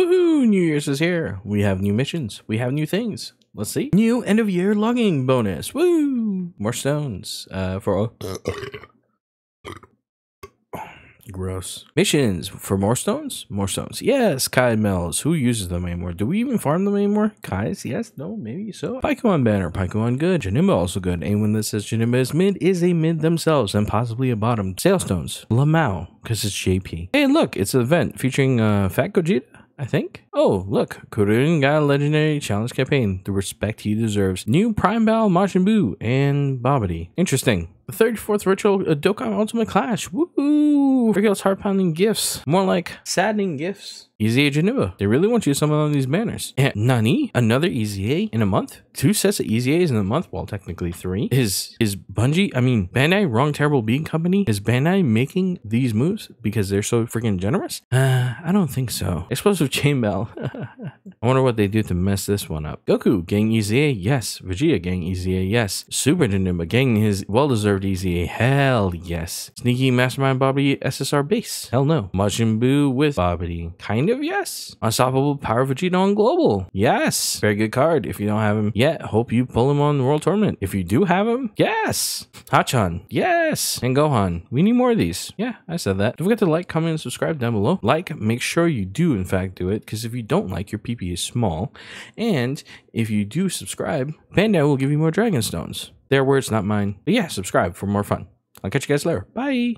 Woohoo! New Year's is here. We have new missions. We have new things. Let's see. New end of year logging bonus. Woo! More stones. Uh, for. Gross. Missions for more stones? More stones. Yes, Kai Mills. Who uses them anymore? Do we even farm them anymore? Kai's? Yes? No? Maybe so? Pokemon Banner. Pokemon good. Janimba also good. Anyone that says Janimba is mid is a mid themselves and possibly a bottom. Sailstones. Lamau, because it's JP. Hey, look, it's an event featuring uh, Fat Gogeta. I think. Oh, look, Kurin got a legendary challenge campaign, the respect he deserves. New Prime Battle Majin Buu and Babidi. Interesting. The 34th Virtual uh, Dokkan Ultimate Clash. Woohoo! Regulus heart pounding gifts. More like saddening gifts. Easy Janua. They really want you to summon on these banners. And Nani? Another Easy A in a month? Two sets of Easy A's in a month? Well, technically three. Is is Bungie, I mean, Bandai, Wrong Terrible Bean Company, is Bandai making these moves because they're so freaking generous? Uh, I don't think so. Explosive Chain Battle 呵 呵 I wonder what they do to mess this one up. Goku, gang EZA, yes. Vegeta, gang EZA, yes. Super Ninja, gang his well-deserved EZA, hell yes. Sneaky Mastermind Bobby SSR base, hell no. Majin Buu with Bobby, kind of yes. Unstoppable Power Vegeta on Global, yes. Very good card. If you don't have him yet, hope you pull him on the World Tournament. If you do have him, yes. Hachan, yes. And Gohan, we need more of these. Yeah, I said that. Don't forget to like, comment, and subscribe down below. Like, make sure you do in fact do it, because if you don't like, your PP small. And if you do subscribe, Panda will give you more dragon stones. Their words, not mine. But yeah, subscribe for more fun. I'll catch you guys later. Bye.